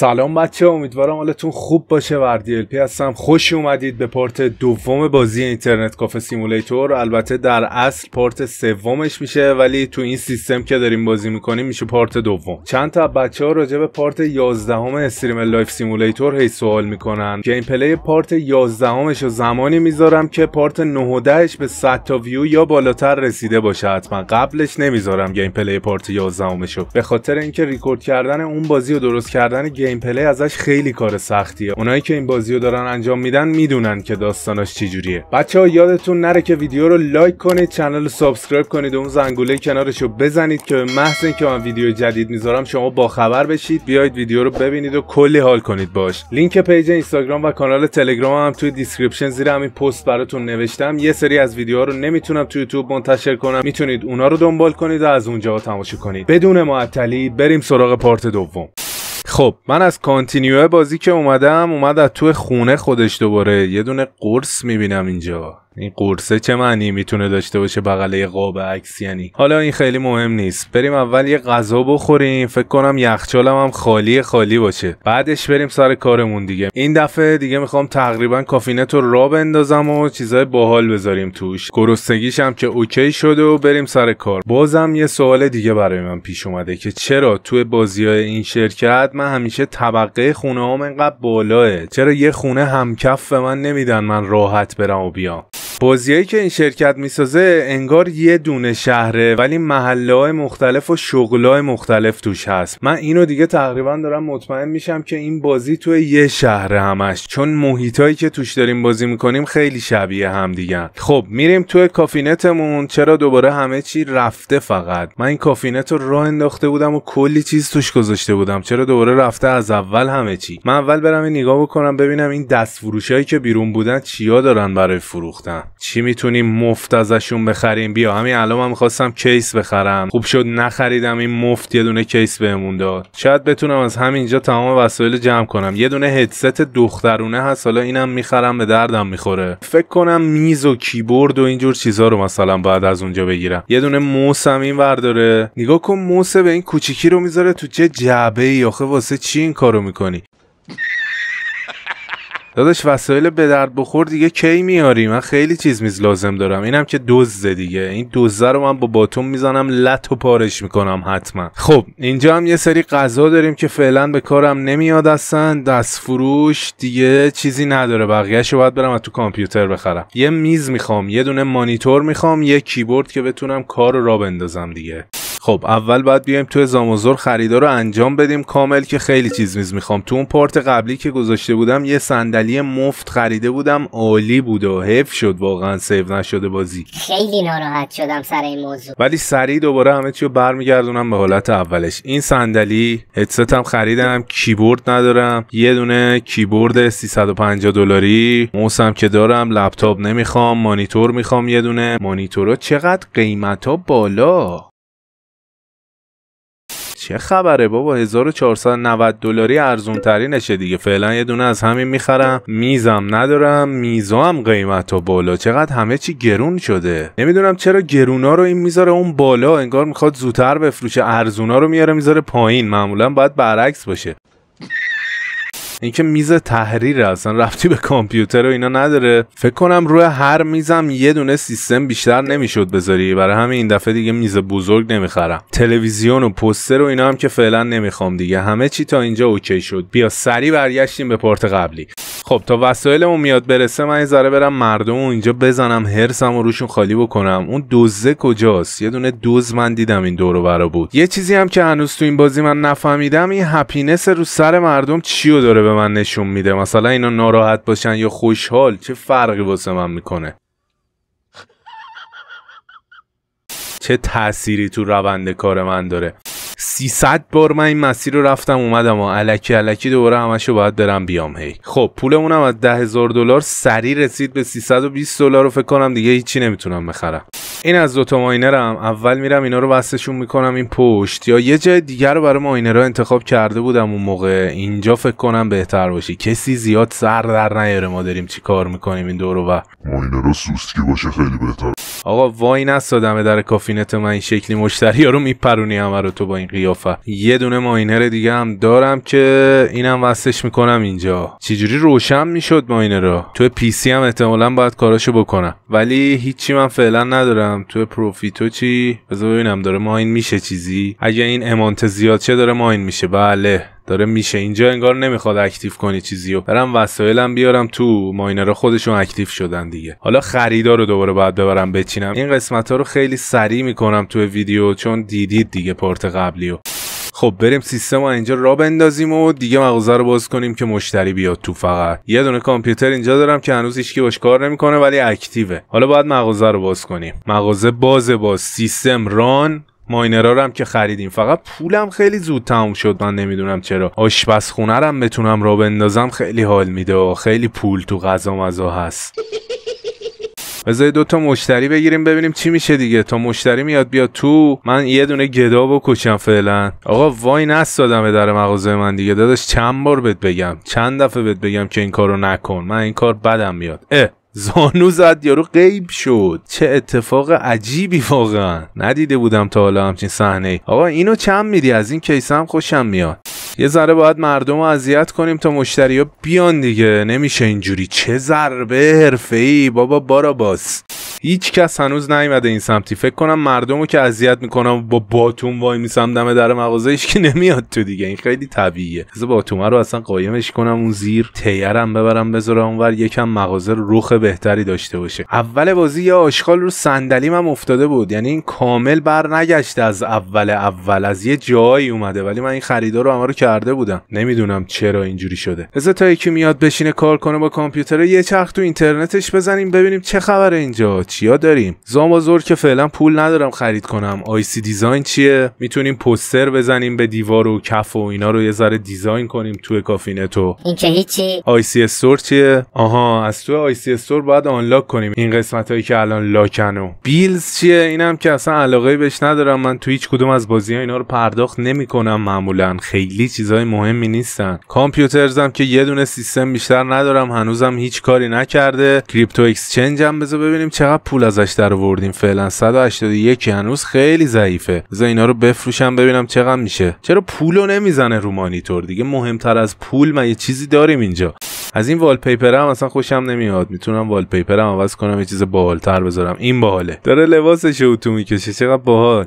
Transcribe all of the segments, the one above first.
سلام بچه امیدوارم حالتون خوب باشه وردی الپی هستم خوش اومدید به پارت دوم بازی اینترنت کافه سیمولیتور البته در اصل پارت سومش میشه ولی تو این سیستم که داریم بازی میکنیم میشه پارت دوم چند تا بچه ها راجع به پارت 11 استریم لایف سیمولیتور هی سوال میکنن گیم پلی پارت 11 رو زمانی میذارم که پارت 9 10 به 100 تا ویو یا بالاتر رسیده باشه حتما قبلش نمیذارم گیم پلی پارت 11 همش رو به خاطر اینکه ریکورد کردن اون بازی و درست کردن گیم گیم پلی ازش خیلی کار سختیه اونایی که این بازی رو دارن انجام میدن میدونن که داستاناش چجوریه بچه ها یادتون نره که ویدیو رو لایک کنید کانال رو سابسکرایب کنید و اون زنگوله کنارش رو بزنید که به محض اینکه من ویدیو جدید میذارم شما با خبر بشید بیاید ویدیو رو ببینید و کلی حال کنید باش لینک پیج اینستاگرام و کانال تلگرام هم توی دیسکریپشن زیر همین پست براتون نوشتم یه سری از ویدیوها رو نمیتونم تو یوتیوب منتشر کنم میتونید اونا رو دنبال کنید و از اونجا تماشا کنید بدون معطلی بریم سراغ پارت دوم خب من از کانتینیو بازی که اومدم اومد از تو خونه خودش دوباره یه دونه قرص میبینم اینجا این قرصه چه معنی میتونه داشته باشه بغله قاب عکس یعنی حالا این خیلی مهم نیست بریم اول یه غذا بخوریم فکر کنم یخچالم هم خالی خالی باشه بعدش بریم سر کارمون دیگه این دفعه دیگه میخوام تقریبا کافینت رو را بندازم و چیزای باحال بذاریم توش گرسنگیش هم که اوکی شده و بریم سر کار بازم یه سوال دیگه برای من پیش اومده که چرا توی بازی های این شرکت من همیشه طبقه خونه هم انقدر بالاه چرا یه خونه همکف به من نمیدن من راحت برم و بیام بازیایی که این شرکت میسازه انگار یه دونه شهره ولی محله های مختلف و های مختلف توش هست من اینو دیگه تقریبا دارم مطمئن میشم که این بازی توی یه شهر همش چون محیطایی که توش داریم بازی میکنیم خیلی شبیه هم دیگه خب میریم توی کافینتمون چرا دوباره همه چی رفته فقط من این کافینت رو راه انداخته بودم و کلی چیز توش گذاشته بودم چرا دوباره رفته از اول همه چی من اول برم نگاه بکنم ببینم این دست که بیرون بودن چیا دارن برای فروختن چی میتونیم مفت ازشون بخریم بیا همین الان من میخواستم کیس بخرم خوب شد نخریدم این مفت یه دونه کیس بهمون داد شاید بتونم از همینجا تمام وسایل جمع کنم یه دونه هدست دخترونه هست حالا اینم میخرم به دردم میخوره فکر کنم میز و کیبورد و اینجور چیزا رو مثلا بعد از اونجا بگیرم یه دونه موس هم این ورداره نگاه کن موس به این کوچیکی رو میذاره تو چه جعبه ای آخه واسه چی این کارو میکنی داداش وسایل به درد بخور دیگه کی میاری من خیلی چیز میز لازم دارم اینم که دزده دیگه این دزده رو من با باتون میزنم لط و پارش میکنم حتما خب اینجا هم یه سری غذا داریم که فعلا به کارم نمیاد هستن دست فروش دیگه چیزی نداره رو باید برم از تو کامپیوتر بخرم یه میز میخوام یه دونه مانیتور میخوام یه کیبورد که بتونم کار را بندازم دیگه خب اول باید بیایم تو زاموزور خریدار رو انجام بدیم کامل که خیلی چیز میز میخوام تو اون پارت قبلی که گذاشته بودم یه صندلی مفت خریده بودم عالی بود و حیف شد واقعا سیو نشده بازی خیلی ناراحت شدم سر این موضوع ولی سریع دوباره همه چی رو برمیگردونم به حالت اولش این صندلی هم خریدم کیبورد ندارم یه دونه کیبورد 350 دلاری موسم که دارم لپتاپ نمیخوام مانیتور میخوام یه دونه مانیتورها چقدر قیمت ها بالا چه خبره بابا 1490 دلاری ارزون ترینشه دیگه فعلا یه دونه از همین میخرم میزم ندارم میزام قیمت و بالا چقدر همه چی گرون شده نمیدونم چرا گرونا رو این میذاره اون بالا انگار میخواد زودتر بفروشه ارزونا رو میاره میذاره پایین معمولا باید برعکس باشه اینکه میز تحریر اصلا رفتی به کامپیوتر و اینا نداره فکر کنم روی هر میزم یه دونه سیستم بیشتر نمیشد بذاری برای همین این دفعه دیگه میز بزرگ نمیخرم تلویزیون و پوستر و اینا هم که فعلا نمیخوام دیگه همه چی تا اینجا اوکی شد بیا سری برگشتیم به پارت قبلی خب تا وسایلمون میاد برسه من یه ذره برم مردم و اینجا بزنم هرسم و روشون خالی بکنم اون دوزه کجاست یه دونه دوز من دیدم این دورو برا بود یه چیزی هم که هنوز تو این بازی من نفهمیدم این هپینس رو سر مردم چیو داره به من نشون میده مثلا اینا ناراحت باشن یا خوشحال چه فرقی واسه من میکنه چه تأثیری تو روند کار من داره 300 بار من این مسیر رو رفتم اومدم و الکی الکی دوباره همشو باید برم بیام هی خب پولمونم از 10000 دلار سری رسید به 320 دلار و فکر کنم دیگه هیچی نمیتونم بخرم این از دوتا ماینرم اول میرم اینا رو وستشون میکنم این پشت یا یه جای دیگر رو برای ماینر رو انتخاب کرده بودم اون موقع اینجا فکر کنم بهتر باشی کسی زیاد سر در نیاره ما داریم چی کار میکنیم این دورو و ماینر سوسکی باشه خیلی بهتر آقا وای نستادم در کافینت من این شکلی مشتری ها رو میپرونی همه رو تو با این قیافه یه دونه ماینر دیگه هم دارم که اینم وصلش میکنم اینجا چجوری روشن میشد ماینر رو تو سی هم احتمالا باید کاراشو بکنم ولی هیچی من فعلا ندارم ببینم تو پروفیتو چی بذار ببینم داره ماین میشه چیزی اگه این امانت زیاد چه داره ماین میشه بله داره میشه اینجا انگار نمیخواد اکتیو کنی چیزی و برم وسایلم بیارم تو ماینرها خودشون اکتیف شدن دیگه حالا خریدار رو دوباره باید ببرم بچینم این قسمت ها رو خیلی سریع میکنم تو ویدیو چون دیدید دیگه پارت قبلی و خب بریم سیستم رو اینجا را بندازیم و دیگه مغازه رو باز کنیم که مشتری بیاد تو فقط یه دونه کامپیوتر اینجا دارم که هنوز هیچکی باش کار نمیکنه ولی اکتیوه حالا باید مغازه رو باز کنیم مغازه باز باز سیستم ران ماینرا هم که خریدیم فقط پولم خیلی زود تموم شد من نمیدونم چرا آشپزخونه رم بتونم را بندازم خیلی حال میده خیلی پول تو غذا مزا هست بذار دو تا مشتری بگیریم ببینیم چی میشه دیگه تا مشتری میاد بیا تو من یه دونه گدا بکشم فعلا آقا وای دادم به در مغازه من دیگه داداش چند بار بهت بگم چند دفعه بهت بگم که این کارو نکن من این کار بدم میاد اه زانو زد یارو غیب شد چه اتفاق عجیبی واقعا ندیده بودم تا حالا همچین صحنه آقا اینو چند میدی از این کیسه هم خوشم میاد یه ذره باید مردم رو اذیت کنیم تا مشتری ها بیان دیگه نمیشه اینجوری چه ضربه حرفه ای بابا بارا باز هیچ کس هنوز نیومده این سمتی فکر کنم مردمو که اذیت میکنم با باتوم وای میسم دم در مغازه که نمیاد تو دیگه این خیلی طبیعیه از توم رو اصلا قایمش کنم اون زیر تیرم ببرم بذارم اونور یکم مغازه رو رخ بهتری داشته باشه اول بازی یا آشغال رو صندلی من افتاده بود یعنی این کامل بر از اول اول از یه جایی اومده ولی من این خریدار رو رو کرده بودم نمیدونم چرا اینجوری شده از تا یکی میاد بشینه کار کنه با کامپیوتر یه چرخ تو اینترنتش بزنیم ببینیم چه خبره اینجا چیا داریم زامازور که فعلا پول ندارم خرید کنم آیسی دیزاین چیه میتونیم پوستر بزنیم به دیوار و کف و اینا رو یه ذره دیزاین کنیم توی کافینتو این که هیچی آیسی استور چیه آها از توی آیسی استور باید آنلاک کنیم این قسمت هایی که الان لاکن بیلز چیه اینم که اصلا علاقه بهش ندارم من تو هیچ کدوم از بازی ها اینا رو پرداخت نمیکنم معمولا خیلی چیزای مهمی نیستن کامپیوترزم که یه دونه سیستم بیشتر ندارم هنوزم هیچ کاری نکرده کریپتو اکسچنج هم ببینیم پول ازش در آوردیم فعلا 181 هنوز خیلی ضعیفه بذار اینا رو بفروشم ببینم چقدر میشه چرا پولو نمیزنه رو مانیتور دیگه مهمتر از پول من یه چیزی داریم اینجا از این والپیپر هم اصلا خوشم نمیاد میتونم والپیپر هم عوض کنم یه چیز باحالتر بذارم این باحاله داره لباسش اتو میکشه چقدر باحال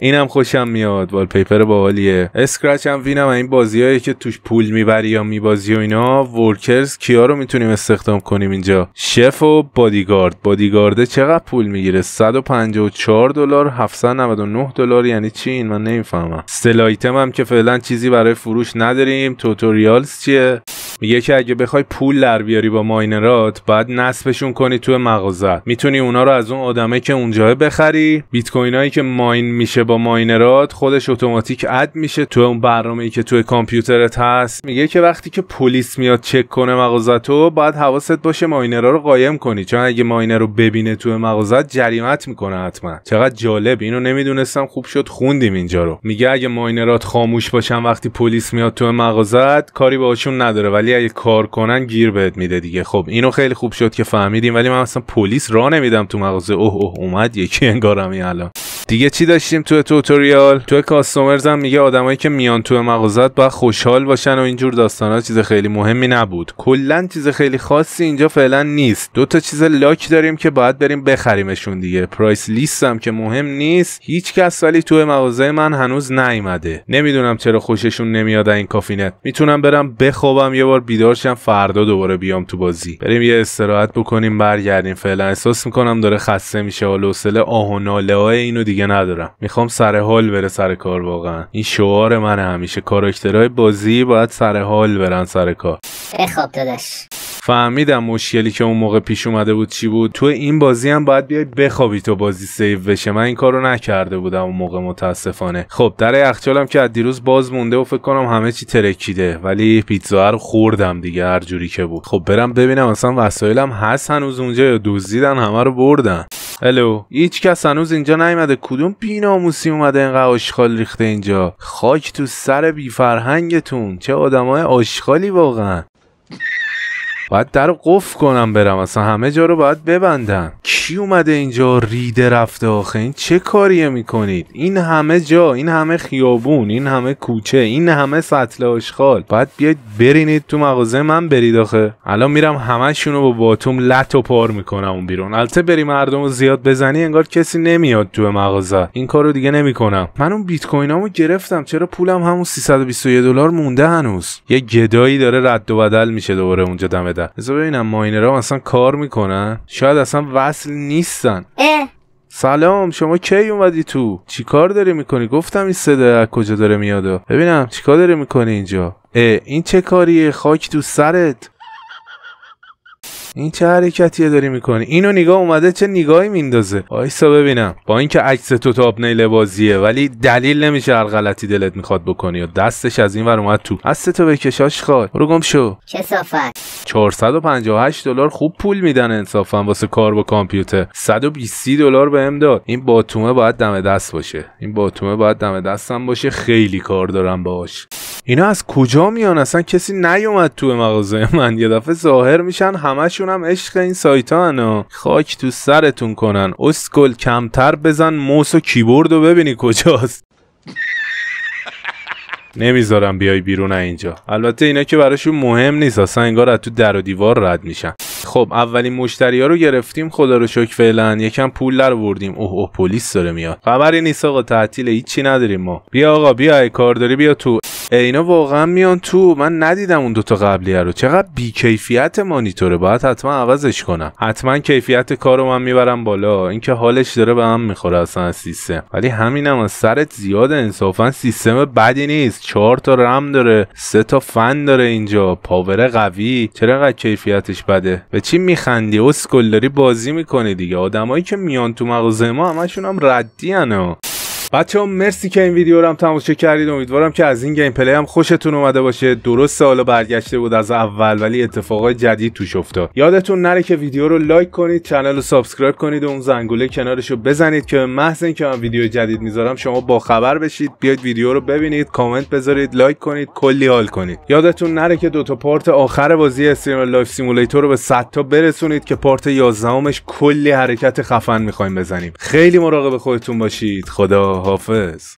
اینم خوشم میاد پیپر باحالیه اسکرچ هم وینم این بازیایی که توش پول میبری یا میبازی و اینا ورکرز کیا رو میتونیم استخدام کنیم اینجا شف و بادیگارد بادیگارده چقدر پول میگیره 154 دلار 799 دلار یعنی چی این من نمیفهمم سلایتم هم که فعلا چیزی برای فروش نداریم توتوریالز چیه میگه که اگه بخوای پول در بیاری با ماینرات باید نصبشون کنی تو مغازه میتونی اونا رو از اون آدمه که اونجا بخری بیت هایی که ماین میشه با ماینرات خودش اتوماتیک اد میشه تو اون برنامه ای که تو کامپیوترت هست میگه که وقتی که پلیس میاد چک کنه مغازه تو باید حواست باشه ماینرا رو قایم کنی چون اگه ماینر رو ببینه تو مغازه جریمت میکنه حتما چقدر جالب اینو نمیدونستم خوب شد خوندیم اینجا رو میگه اگه ماینرات خاموش باشن وقتی پلیس میاد تو مغازه کاری باهاشون نداره ولی ولی اگه کار کنن گیر بهت میده دیگه خب اینو خیلی خوب شد که فهمیدیم ولی من اصلا پلیس را نمیدم تو مغازه اوه اوه اومد یکی انگارم الان دیگه چی داشتیم تو توتوریال تو کاستومرز هم میگه آدمایی که میان تو مغازت باید خوشحال باشن و اینجور ها چیز خیلی مهمی نبود کلا چیز خیلی خاصی اینجا فعلا نیست دو تا چیز لاک داریم که باید بریم بخریمشون دیگه پرایس لیست هم که مهم نیست هیچ کس ولی تو مغازه من هنوز نیومده نمیدونم چرا خوششون نمیاد این کافینت میتونم برم بخوابم یه بار بار بیدار شم فردا دوباره بیام تو بازی بریم یه استراحت بکنیم برگردیم فعلا احساس میکنم داره خسته میشه و حوصله آه و ناله های اینو دیگه ندارم میخوام سر حال بره سر کار واقعا این شعار من همیشه کاراکترهای بازی باید سر حال برن سر کار دادش خب داداش فهمیدم مشکلی که اون موقع پیش اومده بود چی بود تو این بازی هم باید بیای بخوابی تو بازی سیو بشه من این کارو نکرده بودم اون موقع متاسفانه خب در یخچالم که از دیروز باز مونده و فکر کنم همه چی ترکیده ولی پیتزا رو خوردم دیگه هر جوری که بود خب برم ببینم اصلا وسایلم هست هنوز اونجا یا دزدیدن همه رو بردن الو هیچ کس هنوز اینجا نیومده کدوم بیناموسی اومده اینقدر آشغال ریخته اینجا خاک تو سر بی فرهنگتون چه آدمای آشخالی واقعا باید در قفل کنم برم اصلا همه جا رو باید ببندم کی اومده اینجا ریده رفته آخه این چه کاریه میکنید این همه جا این همه خیابون این همه کوچه این همه سطل آشغال باید بیاید برینید تو مغازه من برید آخه الان میرم همشون رو با باتوم لط و پار میکنم اون بیرون البته بری مردم رو زیاد بزنی انگار کسی نمیاد تو مغازه این کارو دیگه نمیکنم من اون بیت کوینامو گرفتم چرا پولم همون 321 دلار مونده هنوز یه گدایی داره رد و بدل میشه دوباره اونجا دم بدن بذار ببینم ماینرا اصلا کار میکنن شاید اصلا وصل نیستن اه. سلام شما کی اومدی تو چی کار داری میکنی گفتم این صدا از کجا داره میاد ببینم چیکار داری میکنی اینجا اه این چه کاریه خاک تو سرت این چه حرکتیه داری میکنی اینو نگاه اومده چه نگاهی میندازه آیسا ببینم با اینکه عکس تو نیل بازیه ولی دلیل نمیشه هر غلطی دلت میخواد بکنی و دستش از این ور اومد تو از تو بکشاش خواد برو گم شو کسافت 458 دلار خوب پول میدن انصافا واسه کار با کامپیوتر 120 دلار بهم داد این باتومه باید دم دست باشه این باتومه باید دم دستم باشه خیلی کار دارم باش. اینا از کجا میان اصلا کسی نیومد تو مغازه من یه دفعه ظاهر میشن همشون هم عشق این سایتان و خاک تو سرتون کنن اسکل کمتر بزن موس و کیبورد و ببینی کجاست نمیذارم بیای بیرون اینجا البته اینا که براشون مهم نیست اصلا انگار از تو در و دیوار رد میشن خب اولین مشتری ها رو گرفتیم خدا رو شکر فعلا یکم پول در بردیم اوه اوه پلیس داره میاد خبری نیست آقا تعطیل هیچی نداریم ما بیا آقا بیا کار بیا تو اینا واقعا میان تو من ندیدم اون دوتا قبلیه رو چقدر کیفیت مانیتوره باید حتما عوضش کنم حتما کیفیت کارو من میبرم بالا اینکه حالش داره به هم میخوره اصلا سیستم ولی همینم از سرت زیاد انصافا سیستم بدی نیست چهار تا رم داره سه تا فن داره اینجا پاور قوی چرا کیفیتش بده به چی میخندی اسکل داری بازی میکنی دیگه آدمایی که میان تو مغازه ما همشون هم ردی بچه مرسی که این ویدیو رو هم تماشا کردید امیدوارم که از این گیم پلی هم خوشتون اومده باشه درست حالا برگشته بود از اول ولی اتفاقای جدید توش افتاد یادتون نره که ویدیو رو لایک کنید کانال رو سابسکرایب کنید و اون زنگوله کنارش رو بزنید که محض اینکه من ویدیو جدید میذارم شما با خبر بشید بیاید ویدیو رو ببینید کامنت بذارید لایک کنید کلی حال کنید یادتون نره که دو تا پارت آخر بازی استریم لایف سیمولیتور رو به 100 تا برسونید که پارت 11 کلی حرکت خفن میخوایم بزنیم خیلی مراقب خودتون باشید خدا face.